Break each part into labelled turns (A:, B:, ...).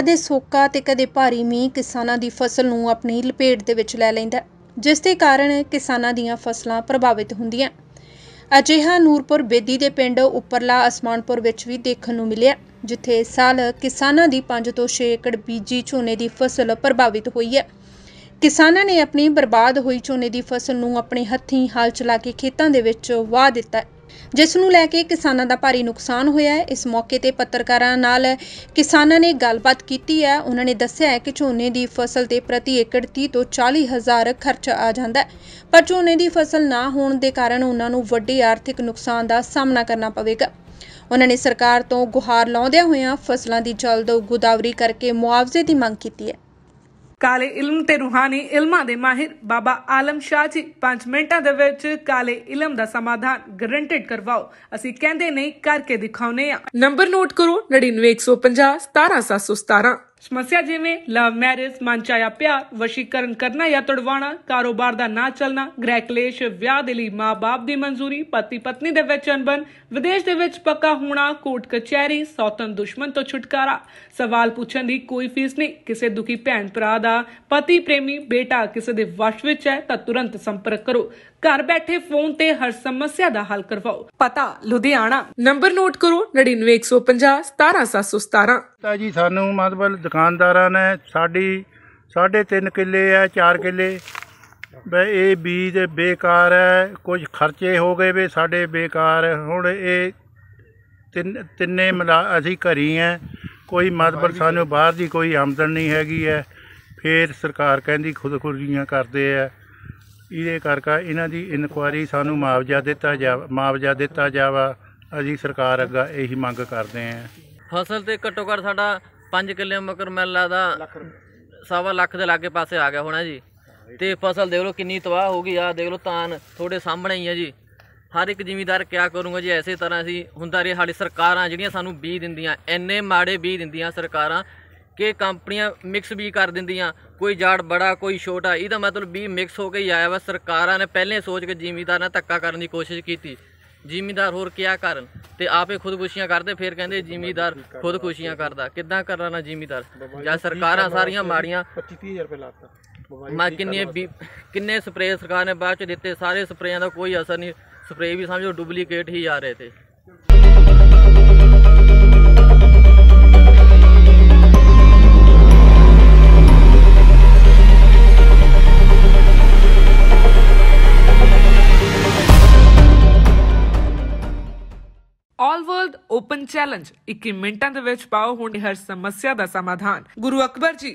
A: ਕਦੇ ਸੋਕਾ ਤੇ ਕਦੇ ਭਾਰੀ ਮੀਂਹ ਕਿਸਾਨਾਂ ਦੀ ਫਸਲ ਨੂੰ ਆਪਣੀ ਲਪੇਟ ਦੇ ਵਿੱਚ ਲੈ ਲੈਂਦਾ ਜਿਸ ਦੇ ਕਾਰਨ ਕਿਸਾਨਾਂ ਦੀਆਂ ਫਸਲਾਂ ਪ੍ਰਭਾਵਿਤ ਹੁੰਦੀਆਂ ਅਜਿਹਾ ਨੂਰਪੁਰ ਬੇਦੀ ਦੇ ਪਿੰਡ ਉੱਪਰਲਾ ਅਸਮਾਨਪੁਰ ਵਿੱਚ ਵੀ ਦੇਖਣ ਨੂੰ ਮਿਲਿਆ ਜਿੱਥੇ ਇਸ ਸਾਲ ਕਿਸਾਨਾਂ ਦੀ 5 ਤੋਂ 6 ਏਕੜ ਬੀਜੀ ਝੋਨੇ ਦੀ ਫਸਲ ਪ੍ਰਭਾਵਿਤ ਹੋਈ ਹੈ ਕਿਸਾਨਾਂ ਨੇ ਆਪਣੀ ਬਰਬਾਦ ਹੋਈ ਝੋਨੇ ਦੀ ਫਸਲ ਨੂੰ ਆਪਣੇ ਹੱਥੀਂ ਹਲ ਚਲਾ ਕੇ ਖੇਤਾਂ ਦੇ ਵਿੱਚ ਵਾਹ ਦਿੱਤਾ ਜਿਸ ਨੂੰ ਲੈ ਕੇ ਕਿਸਾਨਾਂ ਦਾ ਭਾਰੀ ਨੁਕਸਾਨ ਹੋਇਆ ਹੈ ਇਸ ਮੌਕੇ ਤੇ ਪੱਤਰਕਾਰਾਂ ਨਾਲ ਕਿਸਾਨਾਂ ਨੇ ਗੱਲਬਾਤ ਕੀਤੀ ਹੈ ਉਹਨਾਂ ਨੇ ਦੱਸਿਆ ਹੈ ਕਿ ਝੋਨੇ ਦੀ ਫਸਲ ਤੇ ਪ੍ਰਤੀ ਏਕੜ 30 ਤੋਂ 40 ਹਜ਼ਾਰ ਖਰਚ ਆ ਜਾਂਦਾ ਹੈ ਪਰ ਝੋਨੇ ਦੀ ਫਸਲ ਨਾ ਹੋਣ ਦੇ ਕਾਰਨ ਉਹਨਾਂ ਨੂੰ ਵੱਡੇ ਆਰਥਿਕ ਨੁਕਸਾਨ ਦਾ ਸਾਹਮਣਾ ਕਰਨਾ ਪਵੇਗਾ ਉਹਨਾਂ ਨੇ ਸਰਕਾਰ ਤੋਂ ਗੁਹਾਰ ਲਾਉਂਦਿਆਂ ਹੋਇਆਂ ਫਸਲਾਂ ਦੀ ਜਲਦ ਗੁਦਾਵਰੀ ਕਰਕੇ ਮੁਆਵਜ਼ੇ ਦੀ ਮੰਗ ਕੀਤੀ ਹੈ
B: ਕਾਲੇ ਇਲਮ ਤੇ ਰੂਹਾਨੀ ਇਲਮਾਂ ਦੇ ਮਾਹਿਰ ਬਾਬਾ ਆਲਮ ਸ਼ਾਹ ਜੀ 5 ਮਿੰਟਾਂ ਦੇ ਵਿੱਚ ਕਾਲੇ ਇਲਮ ਦਾ ਸਮਾਧਾਨ ਗਰੰਟਡ ਕਰਵਾਓ ਅਸੀਂ ਕਹਿੰਦੇ ਨਹੀਂ ਕਰਕੇ ਦਿਖਾਉਨੇ ਆ ਨੰਬਰ ਨੋਟ ਕਰੋ 99150 17717 ਸਮੱਸਿਆ ਜਿਵੇਂ ਲਵ ਮੈਰਿਜ ਮਨਚਾਇਆ ਪਿਆਰ ਵਸ਼ੀਕਰਨ ਕਰਨਾ ਜਾਂ ਤੜਵਾਣਾ ਕਾਰੋਬਾਰ ਦਾ ਨਾ ਚੱਲਣਾ ਗ੍ਰਹਿ ਕਲੇਸ਼ ਵਿਆਹ ਦੇ ਲਈ ਮਾਪੇ ਦੀ ਮਨਜ਼ੂਰੀ ਪਤੀ ਪਤਨੀ ਦੇ ਵਿੱਚ ਅਨਬਨ ਵਿਦੇਸ਼ ਦੇ ਵਿੱਚ ਪੱਕਾ ਹੋਣਾ ਕੋਰਟ ਕਚਹਿਰੀ ਸੌਤਨ ਦੁਸ਼ਮਣ ਤੋਂ ਛੁਟਕਾਰਾ ਸਵਾਲ ਪੁੱਛਣ ਦੀ ਕੋਈ ਫੀਸ ਨਹੀਂ ਕਿਸੇ ਦੁਖੀ ਭੈਣ ਭਰਾ ਦਾ ਪਤੀ ਪ੍ਰੇਮੀ ਬੇਟਾ ਕਿਸੇ ਦੇ ਵਸ਼ ਵਿੱਚ ਹੈ ਤਾਂ ਤੁਰੰਤ ਸੰਪਰਕ ਕਰੋ ਘਰ ਬੈਠੇ ਫੋਨ ਤੇ ਹਰ ਸਮੱਸਿਆ ਦਾ ਹੱਲ ਕਰਵਾਓ ਪਤਾ
C: ਲੁਧਿਆਣਾ ਨੰਬਰ ਨੋਟ ਕਰੋ 99150 17717 ਦਿੱਤਾ ਜੀ ਸਾਨੂੰ ਮਤਲਬ ਦੁਕਾਨਦਾਰਾਂ ਨੇ ਸਾਡੀ ਸਾਢੇ 3 ਕਿੱਲੇ ਆ 4 ਕਿੱਲੇ ਬਈ ਇਹ ਬੀਜ ਬੇਕਾਰ ਹੈ ਕੁਝ ਖਰਚੇ ਹੋ ਗਏ ਵੇ ਸਾਡੇ ਬੇਕਾਰ ਹੁਣ ਇਹ ਤਿੰਨ ਤਿੰਨੇ ਅਸੀਂ ਘਰੀ ਐ ਕੋਈ ਮਤਲਬ ਸਾਨੂੰ ਬਾਹਰ ਦੀ ਕੋਈ ਆਮਦਨ ਨਹੀਂ ਹੈਗੀ ਐ ਫੇਰ ਸਰਕਾਰ ਕਹਿੰਦੀ ਖੁਦਖੁਰੀਆਂ ਕਰਦੇ ਐ ਇਹਦੇ ਕਰਕੇ ਇਹਨਾਂ ਦੀ ਇਨਕੁਆਰੀ ਸਾਨੂੰ ਮੁਆਵਜ਼ਾ ਦਿੱਤਾ ਜਾ ਮੁਆਵਜ਼ਾ ਦਿੱਤਾ ਜਾਵਾ ਅਸੀਂ ਸਰਕਾਰ ਅੱਗਾ ਇਹੀ ਮੰਗ ਕਰਦੇ ਆਂ
D: ਫਸਲ ਤੇ ਘੱਟੋ ਘੱਟ ਸਾਡਾ 5 ਕਿੱਲੇ ਮਕਰ ਮੈਲਾ ਦਾ ਸਵਾ ਲੱਖ ਦੇ ਲਾਗੇ ਪਾਸੇ ਆ ਗਿਆ ਹੋਣਾ ਜੀ ਤੇ ਫਸਲ ਦੇਖ ਲਓ ਕਿੰਨੀ ਤਬਾਹ ਹੋ ਗਈ ਆ ਦੇਖ ਲਓ ਤਾਨ ਥੋੜੇ ਸਾਹਮਣੇ ਹੀ ਆ ਜੀ ਹਰ ਇੱਕ ਜ਼ਿਮੀਦਾਰ ਕਿਆ ਕਰੂਗਾ ਜੀ ਐਸੇ ਤਰ੍ਹਾਂ ਸੀ ਹੁੰਦਾ ਰਿਹਾ ਸਾਡੀ ਸਰਕਾਰਾਂ ਜਿਹੜੀਆਂ ਸਾਨੂੰ ਬੀ ਦਿੰਦੀਆਂ ਐਨੇ ਮਾੜੇ ਬੀ ਦਿੰਦੀਆਂ ਸਰਕਾਰਾਂ ਕਿ ਕੰਪਨੀਆਂ ਮਿਕਸ ਬੀ ਕਰ ਦਿੰਦੀਆਂ ਕੋਈ ਜਾੜ ਬੜਾ ਕੋਈ ਛੋਟਾ ਇਹਦਾ ਮਤਲਬ ਬੀ ਮਿਕਸ ਹੋ ਕੇ ਹੀ ਆਇਆ ਵਾ ਸਰਕਾਰਾਂ ਨੇ ਪਹਿਲੇ ਸੋਚ ਕੇ ਜ਼ਿਮੀਦਾਰ ਨਾਲ ਧੱਕਾ ਕਰਨ ਦੀ ਕੋਸ਼ਿਸ਼ ਕੀਤੀ ਜ਼ਿਮੀਦਾਰ ਹੋਰ ਕਿਆ ਕਰਨ ਤੇ ਆਪੇ ਖੁਦਕੁਸ਼ੀਆਂ ਕਰਦੇ ਫੇਰ ਕਹਿੰਦੇ ਜ਼ਿਮੀਦਾਰ ਖੁਦਕੁਸ਼ੀਆਂ ਕਰਦਾ ਕਿੱਦਾਂ ਕਰਨਾ ਜ਼ਿਮੀਦਾਰ ਜਾਂ ਸਰਕਾਰਾਂ ਸਾਰੀਆਂ ਮਾੜੀਆਂ
C: 25000 ਰੁਪਏ ਲਾਤਾ ਮੈਂ ਕਿੰਨੇ
D: ਕਿੰਨੇ ਸਪਰੇਅ ਸਰਕਾਰ ਨੇ ਬਾਅਦ ਚ ਦਿੱਤੇ ਸਾਰੇ ਸਪਰੇਆਂ ਦਾ ਕੋਈ ਅਸਰ ਨਹੀਂ ਸਪਰੇਅ ਵੀ ਸਮਝੋ ਡੁਪਲੀਕੇਟ ਹੀ ਆ ਰਹੇ ਤੇ
B: ਓਪਨ ਚੈਲੰਜ 21 ਮਿੰਟਾਂ ਦੇ ਵਿੱਚ ਪਾਓ ਹੁਣ ਹਰ ਸਮੱਸਿਆ ਦਾ ਸਮਾਧਾਨ ਗੁਰੂ ਅਕਬਰ ਜੀ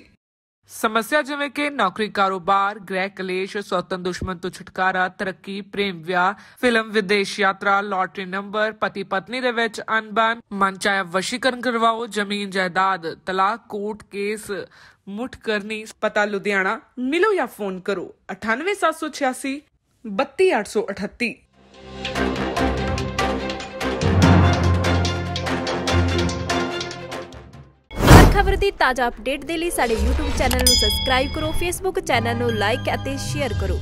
B: ਸਮੱਸਿਆ ਜਿਵੇਂ ਕਿ ਨੌਕਰੀ ਕਾਰੋਬਾਰ ਗ੍ਰਹਿ ਕਲੇਸ਼ ਸੌਤਨ ਦੁਸ਼ਮਣ ਤੋਂ ਛੁਟਕਾਰਾ ਤਰੱਕੀ ਪ੍ਰੇਮ ਵਿਆਹ ਫਿਲਮ ਵਿਦੇਸ਼ ਯਾਤਰਾ ਲਾਟਰੀ ਨੰਬਰ ਪਤੀ ਪਤਨੀ ਦੇ ਵਿੱਚ ਅਨਬਨ ਮਨਚਾਇਆ ਵਸ਼ੀਕਰਨ ਕਰਵਾਓ ਜ਼ਮੀਨ ਜਾਇਦਾਦ ਤਲਾਕ ਕੋਰਟ ਕੇਸ ਮੁੱਠ ਕਰਨੀ ਪਤਾ ਲੁਧਿਆਣਾ ਮਿਲੋ ਜਾਂ ਫੋਨ ਕਰੋ 98786 32838
A: ਖਬਰ ਦੀ ਤਾਜ਼ਾ ਅਪਡੇਟ ਦੇ ਲਈ ਸਾਡੇ YouTube ਚੈਨਲ ਨੂੰ ਸਬਸਕ੍ਰਾਈਬ ਕਰੋ Facebook ਚੈਨਲ ਨੂੰ ਲਾਈਕ ਅਤੇ ਸ਼ੇਅਰ ਕਰੋ